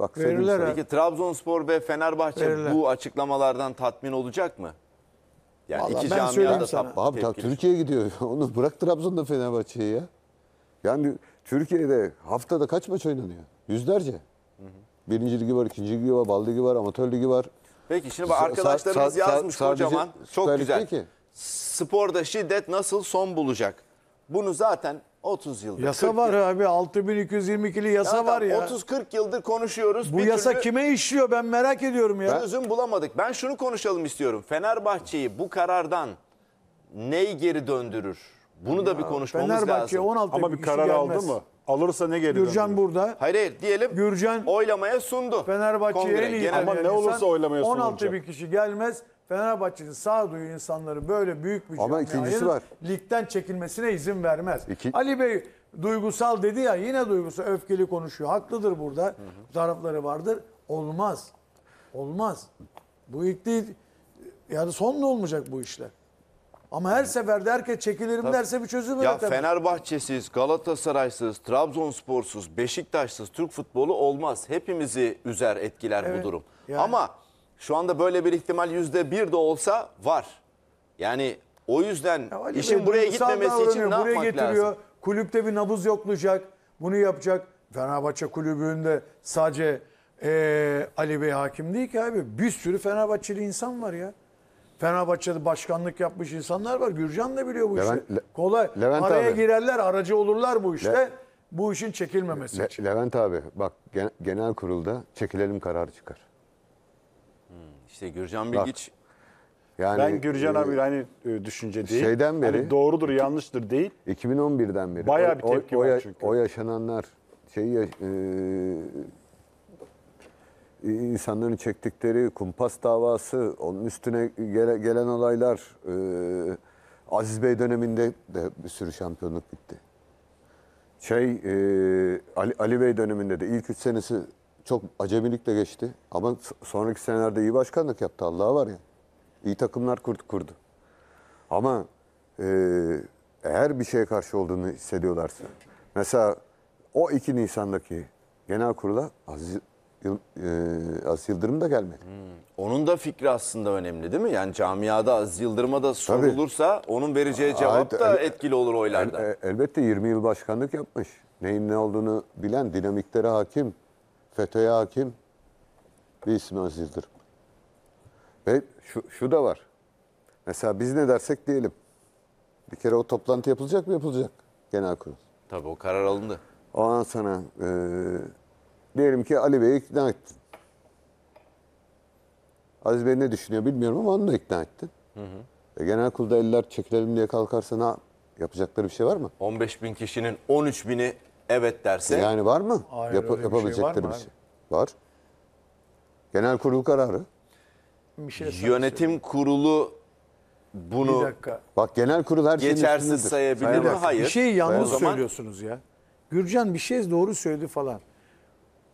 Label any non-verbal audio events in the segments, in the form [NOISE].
Bak Verirler. Peki Trabzonspor ve Fenerbahçe Verirler. bu açıklamalardan tatmin olacak mı? Yani Vallahi iki ben camiada söyleyeyim tap, Abi ta, tepkili. Türkiye gidiyor. [LAUGHS] Onu bırak Trabzon'da Fenerbahçe'yi ya. Yani Türkiye'de haftada kaç maç oynanıyor? Yüzlerce. Birinci ligi var, ikinci ligi var, bal ligi var, amatör ligi var. Peki şimdi bak arkadaşlarımız sa- sa- yazmış sadece kocaman. Çok güzel. ki. Sporda şiddet nasıl son bulacak? Bunu zaten 30 yıldır. Yasa var yıldır. abi 6222'li yasa ya var ya. 30-40 yıldır konuşuyoruz. Bu bir yasa türlü... kime işliyor ben merak ediyorum ya. Çözüm bulamadık. Ben şunu konuşalım istiyorum. Fenerbahçe'yi bu karardan neyi geri döndürür? Bunu ya, da bir konuşmamız Fenerbahçe lazım. Fenerbahçe 16 Ama bir karar gelmez. aldı mı? Alırsa ne geri Gürcan döndürür? burada. Hayır, hayır diyelim Gürcan oylamaya sundu. Fenerbahçe'ye en iyi. Ama ne olursa oylamaya sunulacak. 16 bir kişi gelmez. Fenerbahçe'nin sağduyu insanları böyle büyük bir Ama ikincisi var. ligden çekilmesine izin vermez. İki... Ali Bey duygusal dedi ya yine duygusal öfkeli konuşuyor. Haklıdır burada. Hı hı. Tarafları vardır. Olmaz. Olmaz. Bu ilk değil. Yani da olmayacak bu işler. Ama her seferde herkes çekilirim Tabii. derse bir çözüm ya üretemez. Fenerbahçesiz, Galatasaraysız, Trabzonsporsuz, Beşiktaşsız Türk futbolu olmaz. Hepimizi üzer etkiler evet. bu durum. Yani. Ama şu anda böyle bir ihtimal yüzde bir de olsa var. Yani o yüzden Ya işin Bey, buraya gitmemesi için ne buraya yapmak getiriyor. lazım? Kulüpte bir nabız yoklayacak. Bunu yapacak. Fenerbahçe kulübünde sadece eee, Ali Bey hakim değil ki abi. Bir sürü Fenerbahçeli insan var ya. Fenerbahçe'de başkanlık yapmış insanlar var. Gürcan da biliyor bu Levent- işi. Le- Kolay. Levent Araya abi. girerler, aracı olurlar bu işte. Le- bu işin çekilmemesi Le- için. Levent abi bak genel kurulda çekilelim kararı çıkar. İşte Gürcan Bilgiç. Yani, ben Gürcan e, abi hani e, düşünce değil. Şeyden hani beri. Hani doğrudur yanlıştır değil. 2011'den beri. Bayağı bir tepki o, o, var çünkü. O yaşananlar şey e, insanların çektikleri kumpas davası, onun üstüne gele, gelen olaylar, e, Aziz Bey döneminde de bir sürü şampiyonluk bitti. Şey, e, Ali, Ali Bey döneminde de ilk üç senesi çok acemilikle geçti. Ama sonraki senelerde iyi başkanlık yaptı. Allah'a var ya. İyi takımlar kurdu. kurdu. Ama e, eğer bir şeye karşı olduğunu hissediyorlarsa. Mesela o 2 Nisan'daki genel kurula Aziz, Yıl, e, Az Yıldırım da gelmedi. Hmm. Onun da fikri aslında önemli değil mi? Yani camiada Aziz Yıldırım'a da sorulursa Tabii. onun vereceği cevap da etkili olur oylarda. El, elbette 20 yıl başkanlık yapmış. Neyin ne olduğunu bilen, dinamiklere hakim. FETÖ'ye hakim bir isim Aziz Ve şu, şu da var. Mesela biz ne dersek diyelim. Bir kere o toplantı yapılacak mı? Yapılacak. Genel kurul. Tabii o karar alındı. O an sana e, diyelim ki Ali Bey ikna ettin. Aziz Bey ne düşünüyor bilmiyorum ama onu da ikna ettin. Hı hı. E, genel kurulda eller çekilelim diye kalkarsa ne yapacakları bir şey var mı? 15 bin kişinin 13 bini evet derse. Yani var mı? Hayır, Yap, bir şey yapabilecekleri var bir şey. Var. Genel kurul kararı. Bir şey Yönetim kurulu söyleyeyim. Bir bunu dakika. Bak genel kurul her şeyin geçersiz sayabilir mi? Hayır. Bir şeyi yanlış zaman söylüyorsunuz ya. Gürcan bir şey doğru söyledi falan.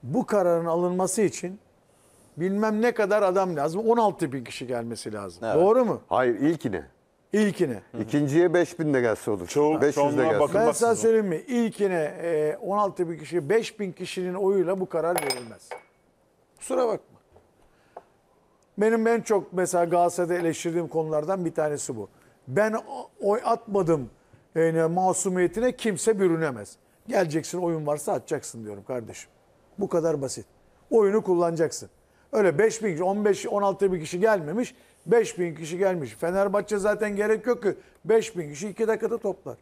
Bu kararın alınması için bilmem ne kadar adam lazım. 16 bin kişi gelmesi lazım. Evet. Doğru mu? Hayır ilkine. İlkine. İkinciye 5000 de gelse olur. Çoğu, 500 de çoğunluğa gelse. Ben sana söyleyeyim mi? İlkine e, 16 bin kişi, 5 bin kişinin oyuyla bu karar verilmez. Kusura bakma. Benim en çok mesela Galatasaray'da eleştirdiğim konulardan bir tanesi bu. Ben oy atmadım yani e, masumiyetine kimse bürünemez. Geleceksin oyun varsa atacaksın diyorum kardeşim. Bu kadar basit. Oyunu kullanacaksın. Öyle 5 bin kişi, 15, 16 bin kişi gelmemiş. 5000 kişi gelmiş. Fenerbahçe zaten gerek yok ki 5000 kişi 2 dakikada toplar.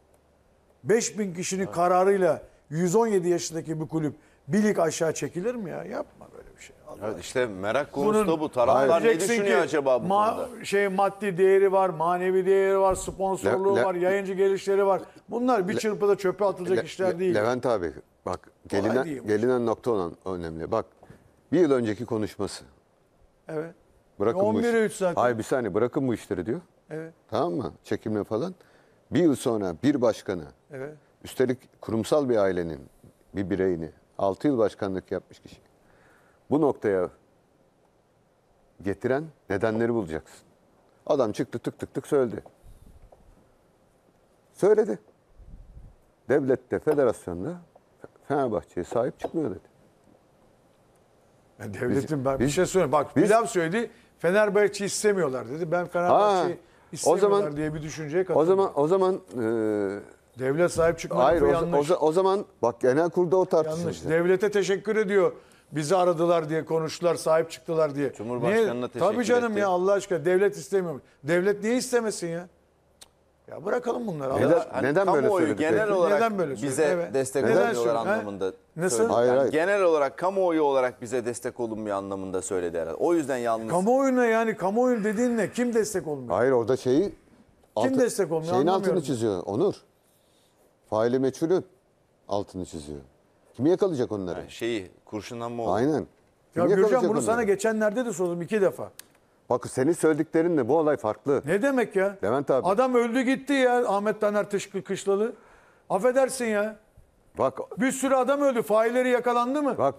5000 kişinin kararıyla 117 yaşındaki bir kulüp bir aşağı çekilir mi ya? Yapma böyle bir şey. Allah Evet, işte merak konusu da bu. Taraftar ne düşünüyor acaba bu ma- konuda? şey maddi değeri var, manevi değeri var, sponsorluğu Le- le- var, yayıncı gelişleri var. Bunlar bir çırpıda çöpe atılacak Le- işler değil. Levent abi bak gelinen, gelinen nokta olan önemli. Bak bir yıl önceki konuşması. Evet. Bırakın bu 11'e 3 zaten. Hayır bir saniye bırakın bu işleri diyor. Evet. Tamam mı? Çekimle falan. Bir yıl sonra bir başkanı, Evet. üstelik kurumsal bir ailenin bir bireyini 6 yıl başkanlık yapmış kişi. Bu noktaya getiren nedenleri bulacaksın. Adam çıktı tık tık tık söyledi. Söyledi. Devlette, federasyonda Fenerbahçe'ye sahip çıkmıyor dedi. Yani devletin biz, ben biz, bir şey söyleyeyim. Bak biz, bir söyledi. Fenerbahçe istemiyorlar dedi. Ben Fenerbahçe'yi istemiyorlar o zaman, diye bir düşünceye katıldım. O zaman o zaman e, devlet sahip çıkmak hayır, o, yanlış. O, o zaman bak genel kurda o tartışılacak. Yanlış. Devlete teşekkür ediyor. Bizi aradılar diye konuştular, sahip çıktılar diye. Cumhurbaşkanına niye? teşekkür Tabii canım etti. ya Allah aşkına devlet istemiyor. Devlet niye istemesin ya? Ya bırakalım bunları. Neden, Allah, hani neden böyle söyledi? Genel peki? olarak neden böyle bize evet. destek neden olmuyorlar anlamında. Ha? Nasıl? Hayır, yani hayır. Genel olarak kamuoyu olarak bize destek olunmuyor anlamında söyledi herhalde. O yüzden yalnız. Kamuoyuna yani kamuoyu dediğinle Kim destek olmuyor? Hayır orada şeyi kim altı, destek olmuyor? Şeyin altını çiziyor Onur. Faili meçhulün altını çiziyor. Kimi yakalayacak onları? Yani şeyi kurşunlanma oldu. Aynen. Kim ya Gürcan bunu onları? sana geçenlerde de sordum iki defa. Bak senin söylediklerinle bu olay farklı. Ne demek ya? Levent abi. Adam öldü gitti ya Ahmet Taner Tışkı Kışlalı. Affedersin ya. Bak Bir sürü adam öldü. Failleri yakalandı mı? bak.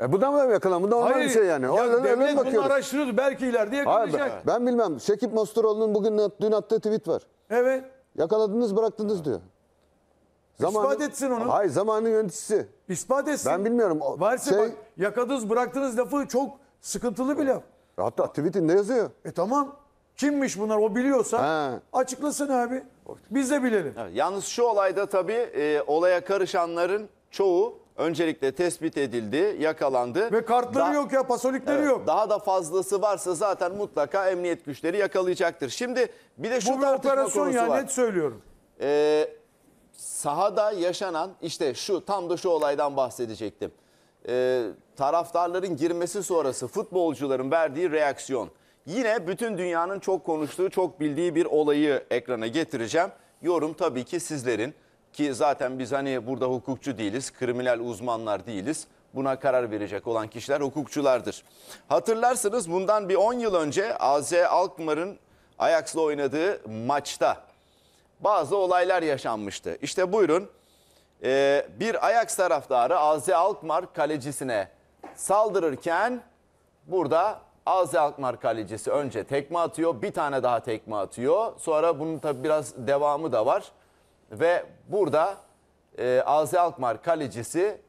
E bu da mı yakalan? Bu da normal bir şey yani. O ya ya devlet bunu bakıyoruz. araştırıyordu. Belki ileride Hayır, yakalayacak. ben, ben bilmem. Şekip Mosturoğlu'nun bugün dün attığı tweet var. Evet. Yakaladınız bıraktınız diyor. İspat etsin onu. Hayır zamanın yöneticisi. İspat etsin. Ben bilmiyorum. Varsa şey- bak yakadınız bıraktınız lafı çok sıkıntılı bir laf. E, hatta tweetinde yazıyor. E tamam. Kimmiş bunlar o biliyorsa Ha. açıklasın abi. Biz de bilelim. Evet, Yalnız şu olayda tabii e, olaya karışanların çoğu öncelikle tespit edildi, yakalandı. Ve kartları Da- yok ya pasolikleri Evet, yok. Daha da fazlası varsa zaten mutlaka emniyet güçleri yakalayacaktır. Şimdi bir de şu Bu bir operasyon ya var. net söylüyorum. Ee, sahada yaşanan işte şu tam da şu olaydan bahsedecektim e, taraftarların girmesi sonrası futbolcuların verdiği reaksiyon. Yine bütün dünyanın çok konuştuğu, çok bildiği bir olayı ekrana getireceğim. Yorum tabii ki sizlerin ki zaten biz hani burada hukukçu değiliz, kriminal uzmanlar değiliz. Buna karar verecek olan kişiler hukukçulardır. Hatırlarsınız bundan bir 10 yıl önce AZ Alkmaar'ın Ajax'la oynadığı maçta bazı olaylar yaşanmıştı. İşte buyurun ee, bir Ajax taraftarı Aze Alkmar kalecisine saldırırken burada Aze Alkmar kalecisi önce tekme atıyor. Bir tane daha tekme atıyor. Sonra bunun tabi biraz devamı da var. Ve burada e, Aze Alkmaar kalecisi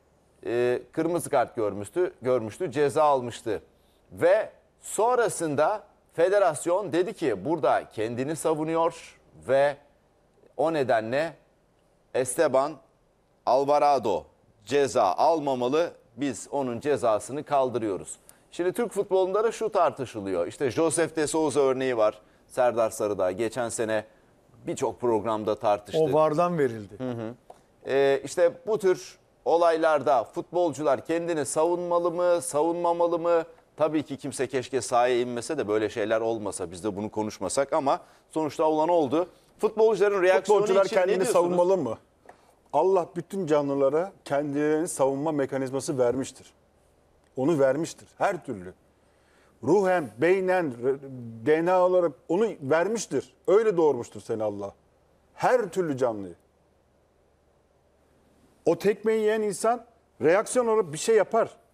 e, kırmızı kart görmüştü, görmüştü, ceza almıştı. Ve sonrasında federasyon dedi ki burada kendini savunuyor ve o nedenle Esteban Alvarado ceza almamalı. Biz onun cezasını kaldırıyoruz. Şimdi Türk futbolunda da şu tartışılıyor. İşte Josef de Souza örneği var. Serdar Sarıdağ geçen sene birçok programda tartıştı. O vardan verildi. Hı hı. Ee, işte bu tür olaylarda futbolcular kendini savunmalı mı, savunmamalı mı? Tabii ki kimse keşke sahaya inmese de böyle şeyler olmasa biz de bunu konuşmasak ama sonuçta olan oldu. Futbolcuların reaksiyonu Futbolcular için ne kendini diyorsunuz? savunmalı mı? Allah bütün canlılara kendilerini savunma mekanizması vermiştir. Onu vermiştir her türlü. Ruhen, beynen, DNA olarak onu vermiştir. Öyle doğurmuştur seni Allah. Her türlü canlıyı. O tekmeyi yiyen insan reaksiyon olarak bir şey yapar.